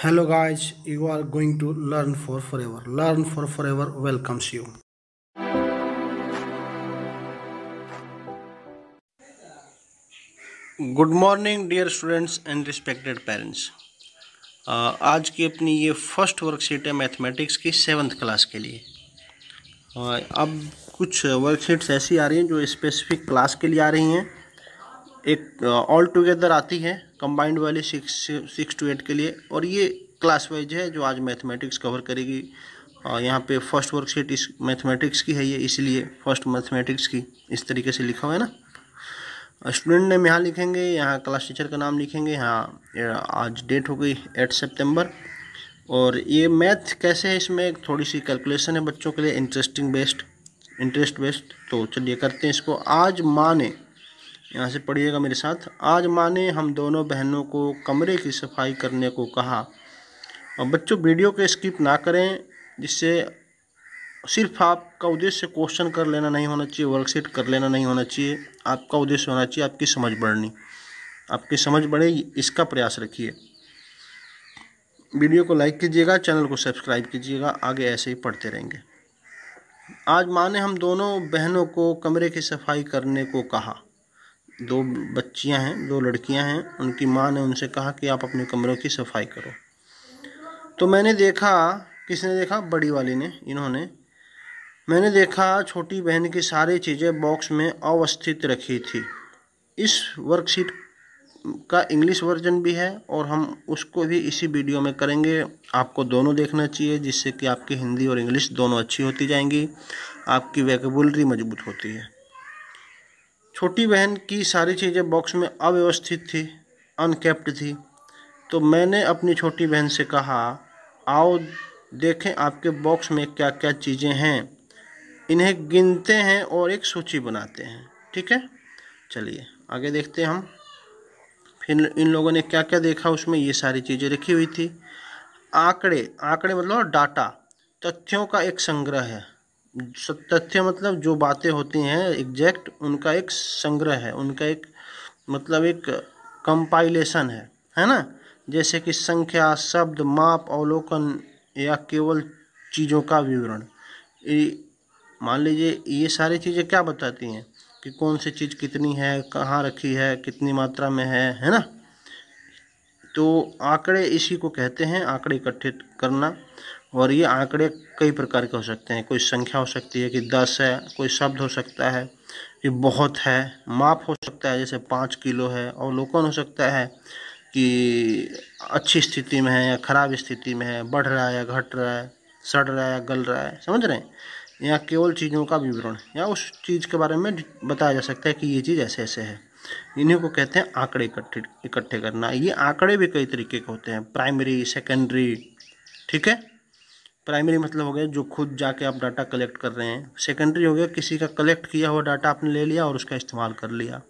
hello guys you are going to learn for forever learn for forever welcomes you good morning dear students and respected parents आज की अपनी ये first worksheet है mathematics की seventh class के लिए uh, अब कुछ वर्कशीट्स ऐसी आ रही हैं जो स्पेसिफिक क्लास के लिए आ रही हैं एक ऑल uh, टुगेदर आती है कंबाइंड वाले सिक्स सिक्स टू एट के लिए और ये क्लास वाइज है जो आज मैथमेटिक्स कवर करेगी यहाँ पे फर्स्ट वर्कशीट इस मैथमेटिक्स की है ये इसलिए फर्स्ट मैथमेटिक्स की इस तरीके से लिखा हुआ है ना स्टूडेंट नेम यहाँ लिखेंगे यहाँ क्लास टीचर का नाम लिखेंगे यहाँ आज डेट हो गई एट सेप्टेम्बर और ये मैथ कैसे है इसमें थोड़ी सी कैलकुलेशन है बच्चों के लिए इंटरेस्टिंग बेस्ट इंटरेस्ट बेस्ट तो चलिए करते हैं इसको आज माँ ने यहाँ से पढ़िएगा मेरे साथ आज माँ ने हम दोनों बहनों को कमरे की सफाई करने को कहा और बच्चों वीडियो के स्किप ना करें जिससे सिर्फ आपका उद्देश्य क्वेश्चन कर लेना नहीं होना चाहिए वर्कशीट कर लेना नहीं होना चाहिए आपका उद्देश्य होना चाहिए आपकी समझ बढ़नी आपकी समझ बढ़े इसका प्रयास रखिए वीडियो को लाइक कीजिएगा चैनल को सब्सक्राइब कीजिएगा आगे ऐसे ही पढ़ते रहेंगे आज माँ ने हम दोनों बहनों को कमरे की सफाई करने को कहा दो बच्चियां हैं दो लड़कियां हैं उनकी माँ ने उनसे कहा कि आप अपने कमरों की सफाई करो तो मैंने देखा किसने देखा बड़ी वाली ने इन्होंने मैंने देखा छोटी बहन की सारी चीज़ें बॉक्स में अवस्थित रखी थी इस वर्कशीट का इंग्लिश वर्जन भी है और हम उसको भी इसी वीडियो में करेंगे आपको दोनों देखना चाहिए जिससे कि आपकी हिंदी और इंग्लिश दोनों अच्छी होती जाएंगी आपकी वैकबुलरी मजबूत होती है छोटी बहन की सारी चीज़ें बॉक्स में अव्यवस्थित थी अनकैप्ड थी तो मैंने अपनी छोटी बहन से कहा आओ देखें आपके बॉक्स में क्या क्या चीज़ें हैं इन्हें गिनते हैं और एक सूची बनाते हैं ठीक है चलिए आगे देखते हैं हम फिर इन लोगों ने क्या क्या देखा उसमें ये सारी चीज़ें रखी हुई थी आंकड़े आंकड़े मतलब डाटा तथ्यों का एक संग्रह है तथ्य मतलब जो बातें होती हैं एग्जैक्ट उनका एक संग्रह है उनका एक मतलब एक कंपाइलेशन है है ना जैसे कि संख्या शब्द माप अवलोकन या केवल चीज़ों का विवरण मान लीजिए ये सारी चीज़ें क्या बताती हैं कि कौन सी चीज़ कितनी है कहाँ रखी है कितनी मात्रा में है है ना तो आंकड़े इसी को कहते हैं आंकड़े इकट्ठे करना और ये आंकड़े कई प्रकार के हो सकते हैं कोई संख्या हो सकती है कि दस है कोई शब्द हो सकता है कि बहुत है माप हो सकता है जैसे पाँच किलो है और अवलोकन हो सकता है कि अच्छी स्थिति में है या खराब स्थिति में है बढ़ रहा है या घट रहा है सड़ रहा है या गल रहा है समझ रहे हैं यहाँ केवल चीज़ों का विवरण या उस चीज़ के बारे में बताया जा सकता है कि ये चीज़ ऐसे ऐसे है इन्हीं को कहते हैं आंकड़े इकट्ठे इकट्ठे करना ये आंकड़े भी कई तरीके के होते हैं प्राइमरी सेकेंडरी ठीक है प्राइमरी मतलब हो गया जो खुद जाके आप डाटा कलेक्ट कर रहे हैं सेकेंडरी हो गया किसी का कलेक्ट किया हुआ डाटा आपने ले लिया और उसका इस्तेमाल कर लिया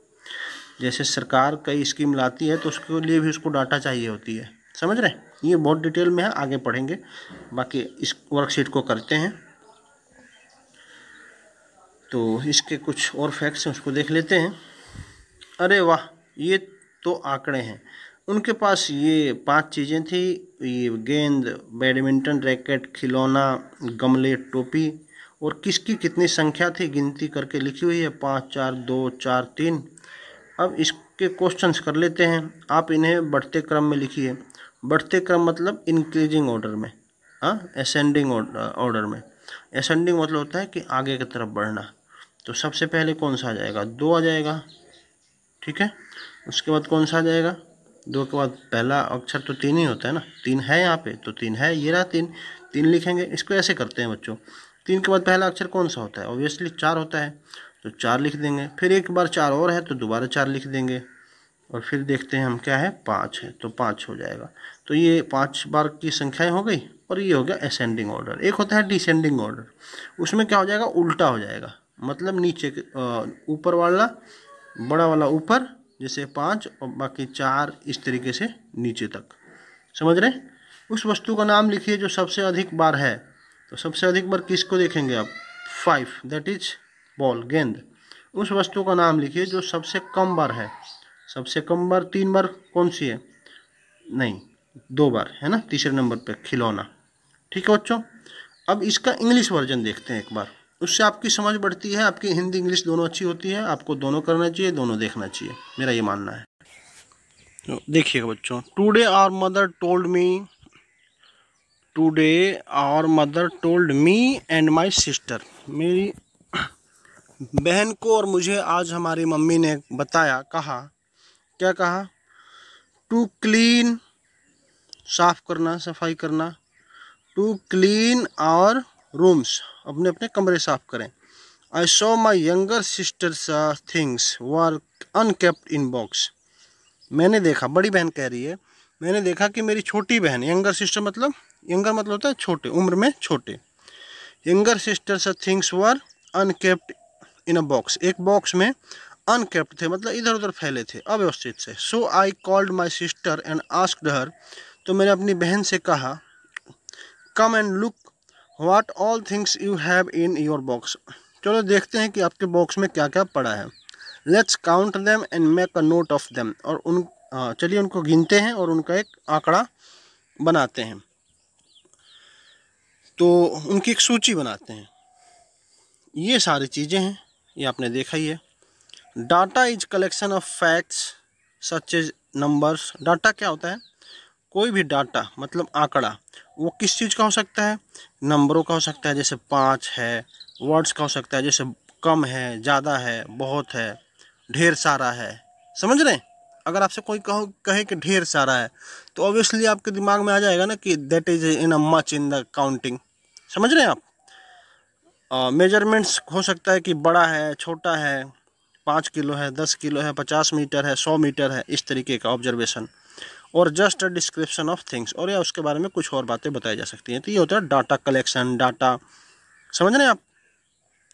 जैसे सरकार कई स्कीम लाती है तो उसके लिए भी उसको डाटा चाहिए होती है समझ रहे हैं ये बहुत डिटेल में है आगे पढ़ेंगे बाकी इस वर्कशीट को करते हैं तो इसके कुछ और फैक्ट्स हैं उसको देख लेते हैं अरे वाह ये तो आंकड़े हैं उनके पास ये पांच चीज़ें थी ये गेंद बैडमिंटन रैकेट खिलौना गमले टोपी और किसकी कितनी संख्या थी गिनती करके लिखी हुई है पाँच चार दो चार तीन अब इसके क्वेश्चंस कर लेते हैं आप इन्हें बढ़ते क्रम में लिखिए बढ़ते क्रम मतलब इंक्रीजिंग ऑर्डर में हाँ असेंडिंग ऑर्डर में असेंडिंग मतलब होता है कि आगे की तरफ बढ़ना तो सबसे पहले कौन सा आ जाएगा दो आ जाएगा ठीक है उसके बाद कौन सा आ जाएगा दो के बाद पहला अक्षर तो तीन ही होता है ना तीन है यहाँ पे तो तीन है ये रहा तीन तीन लिखेंगे इसको ऐसे करते हैं बच्चों तीन के बाद पहला अक्षर कौन सा होता है ऑब्वियसली चार होता है तो चार लिख देंगे फिर एक बार चार और है तो दोबारा चार लिख देंगे और फिर देखते हैं हम क्या है पाँच है तो पाँच हो जाएगा तो ये पाँच बार की संख्याएँ हो गई और ये हो गया असेंडिंग ऑर्डर एक होता है डिसेंडिंग ऑर्डर उसमें क्या हो जाएगा उल्टा हो जाएगा मतलब नीचे ऊपर वाला बड़ा वाला ऊपर जैसे पाँच और बाकी चार इस तरीके से नीचे तक समझ रहे उस वस्तु का नाम लिखिए जो सबसे अधिक बार है तो सबसे अधिक बार किसको देखेंगे आप फाइव दैट इज बॉल गेंद उस वस्तु का नाम लिखिए जो सबसे कम बार है सबसे कम बार तीन बार कौन सी है नहीं दो बार है ना तीसरे नंबर पे खिलौना ठीक है बच्चों अब इसका इंग्लिश वर्जन देखते हैं एक बार उससे आपकी समझ बढ़ती है आपकी हिंदी इंग्लिश दोनों अच्छी होती है आपको दोनों करना चाहिए दोनों देखना चाहिए मेरा ये मानना है तो देखिएगा बच्चों today our mother told me today our mother told me and my sister मेरी बहन को और मुझे आज हमारी मम्मी ने बताया कहा क्या कहा टू क्लीन साफ करना सफाई करना टू क्लीन आवर रूम्स अपने अपने कमरे साफ करें I saw my younger sister things were unkept in box मैंने देखा बड़ी बहन कह रही है मैंने देखा कि मेरी छोटी बहन यंगर सिस्टर मतलब यंगर मतलब होता है छोटे उम्र में छोटे younger sisters things were unkept in a box एक बॉक्स में अनकेप्ड थे मतलब इधर उधर फैले थे अव्यवस्थित से so I called my sister and ask her तो मैंने अपनी बहन से कहा come and look what all things you have in your box चलो देखते हैं कि आपके बॉक्स में क्या क्या पड़ा है let's count them and make a note of them और उन चलिए उनको गिनते हैं और उनका एक आंकड़ा बनाते हैं तो उनकी एक सूची बनाते हैं ये सारी चीज़ें हैं ये आपने देखा ही है data is collection of facts such is numbers data क्या होता है कोई भी डाटा मतलब आंकड़ा वो किस चीज़ का हो सकता है नंबरों का हो सकता है जैसे पाँच है वर्ड्स का हो सकता है जैसे कम है ज़्यादा है बहुत है ढेर सारा है समझ रहे हैं अगर आपसे कोई कहो कहे कि ढेर सारा है तो ऑब्वियसली आपके दिमाग में आ जाएगा ना कि that is in a much in the counting समझ रहे हैं आप मेजरमेंट्स uh, हो सकता है कि बड़ा है छोटा है पाँच किलो है दस किलो है पचास मीटर है सौ मीटर है इस तरीके का ऑब्जर्वेशन और just a description of things और या उसके बारे में कुछ और बातें बताई जा सकती हैं तो ये होता है डाटा कलेक्शन डाटा समझ रहे हैं आप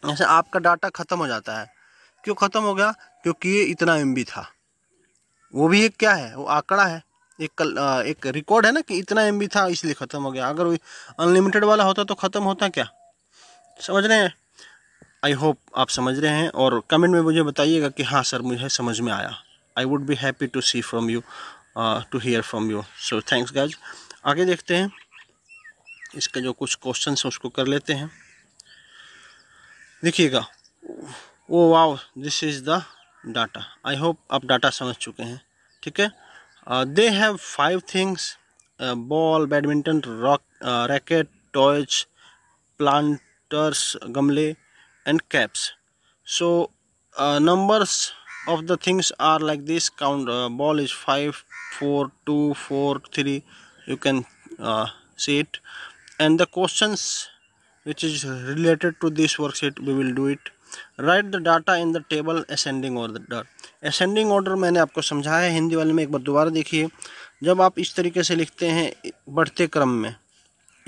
जैसे आपका डाटा ख़त्म हो जाता है क्यों ख़त्म हो गया क्योंकि ये इतना एम था वो भी एक क्या है वो आंकड़ा है एक कल एक रिकॉर्ड है ना कि इतना एम था इसलिए ख़त्म हो गया अगर अनलिमिटेड वाला होता तो ख़त्म होता क्या समझ रहे हैं आई होप आप समझ रहे हैं और कमेंट में मुझे बताइएगा कि हाँ सर मुझे समझ में आया I would be happy to see from you to hear from you so thanks guys आगे देखते हैं इसके जो कुछ क्वेश्चन हैं उसको कर लेते हैं देखिएगा oh wow this is the data I hope आप डाटा समझ चुके हैं ठीक है they have five things ball badminton rock racket toys planters गमले and caps so numbers of the things are like this count uh, ball is 5 4 2 4 3 you can uh, see it and the questions which is related to this worksheet we will do it write the data in the table ascending order ascending order मैंने आपको समझाया है हिंदी वाले में एक बार दोबारा देखिए जब आप इस तरीके से लिखते हैं बढ़ते क्रम में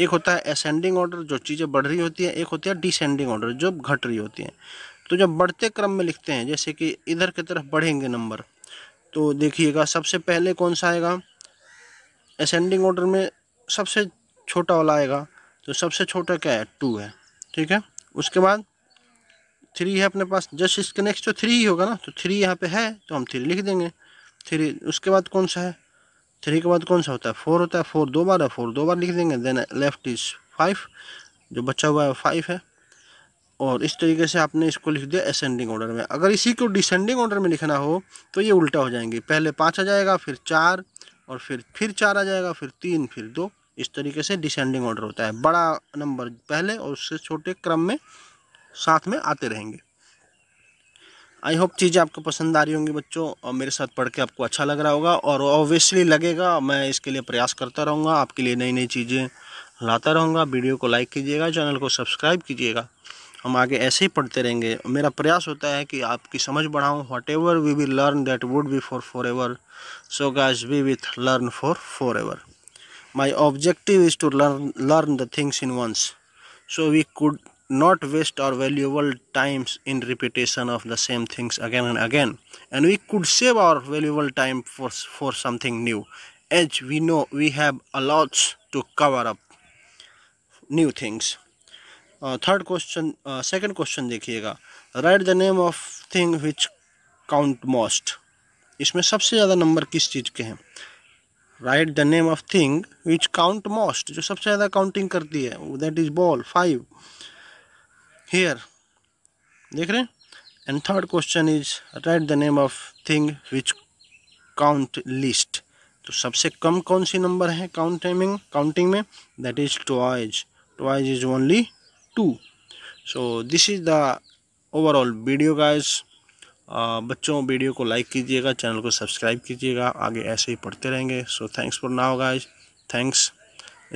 एक होता है असेंडिंग ऑर्डर जो चीज़ें बढ़ रही होती है एक होती है डिसेंडिंग ऑर्डर जो घट रही होती हैं तो जब बढ़ते क्रम में लिखते हैं जैसे कि इधर की तरफ बढ़ेंगे नंबर तो देखिएगा सबसे पहले कौन सा आएगा असेंडिंग ऑर्डर में सबसे छोटा वाला आएगा तो सबसे छोटा क्या है टू है ठीक है उसके बाद थ्री है अपने पास जस्ट इसके नेक्स्ट तो थ्री ही होगा ना तो थ्री यहाँ पे है तो हम थ्री लिख देंगे थ्री उसके बाद कौन सा है थ्री के बाद कौन सा होता है फोर होता है फोर दो बार है फोर दो बार लिख देंगे देन लेफ्ट इज़ फाइव जो बचा हुआ है फाइव है और इस तरीके से आपने इसको लिख दिया असेंडिंग ऑर्डर में अगर इसी को डिसेंडिंग ऑर्डर में लिखना हो तो ये उल्टा हो जाएंगे पहले पाँच आ जाएगा फिर चार और फिर फिर चार आ जाएगा फिर तीन फिर दो इस तरीके से डिसेंडिंग ऑर्डर होता है बड़ा नंबर पहले और उससे छोटे क्रम में साथ में आते रहेंगे आई होप चीज़ें आपको पसंद आ रही होंगी बच्चों और मेरे साथ पढ़ के आपको अच्छा लग रहा होगा और ऑब्वियसली लगेगा मैं इसके लिए प्रयास करता रहूँगा आपके लिए नई नई चीज़ें लाता रहूँगा वीडियो को लाइक कीजिएगा चैनल को सब्सक्राइब कीजिएगा हम आगे ऐसे ही पढ़ते रहेंगे मेरा प्रयास होता है कि आपकी समझ बढ़ाऊँ whatever we we learn that would be for forever so guys we with learn for forever my objective is to learn learn the things in once so we could not waste our valuable times in repetition of the same things again and again and we could save our valuable time for for something new as we know we have a lots to cover up new things third question second question देखिएगा write the name of thing which count most इसमें सबसे ज़्यादा number किस चीज़ के हैं write the name of thing which count most जो सबसे ज़्यादा काउंटिंग करती है that is ball five here देख रहे हैं and third question is write the name of thing which count least तो सबसे कम कौन सी नंबर है काउंटिंग काउंटिंग में that is toys toys is only two so this is the overall video guys बच्चों वीडियो को लाइक कीजिएगा चैनल को सब्सक्राइब कीजिएगा आगे ऐसे ही पढ़ते रहेंगे so thanks for now guys thanks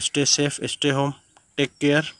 stay safe stay home take care